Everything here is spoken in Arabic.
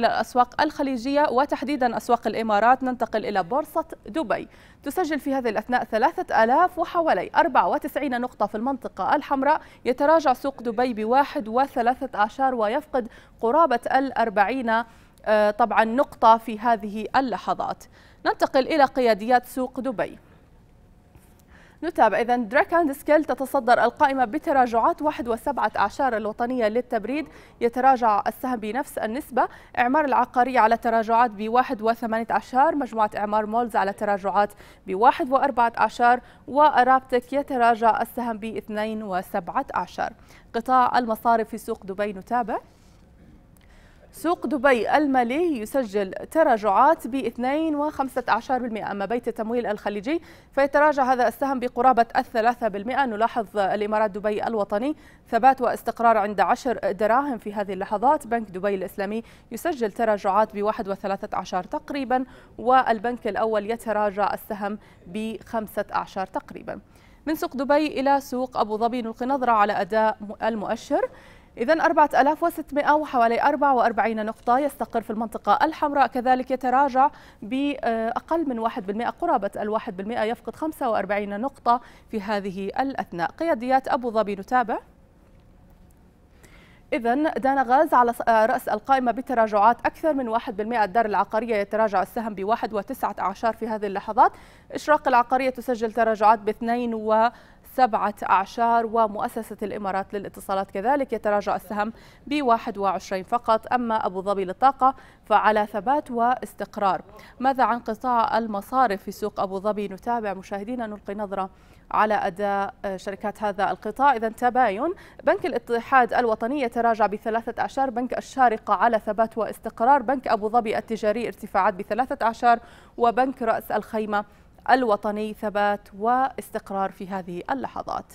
إلى الأسواق الخليجية وتحديدا أسواق الإمارات ننتقل إلى بورصة دبي تسجل في هذه الأثناء 3000 وحوالي 94 نقطة في المنطقة الحمراء يتراجع سوق دبي بواحد وثلاثة أعشار ويفقد قرابة الأربعين آه، طبعا نقطة في هذه اللحظات ننتقل إلى قياديات سوق دبي نتابع إذا اند سكيل تتصدر القائمة بتراجعات 1.7 أعشار الوطنية للتبريد يتراجع السهم بنفس النسبة إعمار العقارية على تراجعات ب 1.8 أعشار مجموعة إعمار مولز على تراجعات ب 1.4 أعشار وأرابتك يتراجع السهم ب 2.7 أعشار قطاع المصارف في سوق دبي نتابع سوق دبي المالي يسجل تراجعات ب 2.15% أما بيت التمويل الخليجي فيتراجع هذا السهم بقرابة الثلاثة بالمئة نلاحظ الإمارات دبي الوطني ثبات واستقرار عند عشر دراهم في هذه اللحظات بنك دبي الإسلامي يسجل تراجعات ب 1.13 تقريبا والبنك الأول يتراجع السهم ب 15 تقريبا من سوق دبي إلى سوق أبو ظبي نلقي نظرة على أداء المؤشر إذا 4600 وحوالي 44 نقطة يستقر في المنطقة الحمراء كذلك يتراجع بأقل من 1% قرابة ال 1% يفقد 45 نقطة في هذه الأثناء قياديات أبو ظبي نتابع إذا دانا غاز على آه، رأس القائمة بتراجعات أكثر من 1% الدار العقارية يتراجع السهم ب 1.19 في هذه اللحظات إشراق العقارية تسجل تراجعات ب 2 سبعة أعشار ومؤسسة الإمارات للاتصالات كذلك يتراجع السهم ب 21 فقط أما أبو ظبي للطاقة فعلى ثبات واستقرار ماذا عن قطاع المصارف في سوق أبو ظبي نتابع مشاهدينا نلقي نظرة على أداء شركات هذا القطاع إذا تباين بنك الاتحاد الوطني يتراجع بثلاثة أعشار بنك الشارقة على ثبات واستقرار بنك أبو ظبي التجاري ارتفاعات بثلاثة أعشار وبنك رأس الخيمة الوطني ثبات واستقرار في هذه اللحظات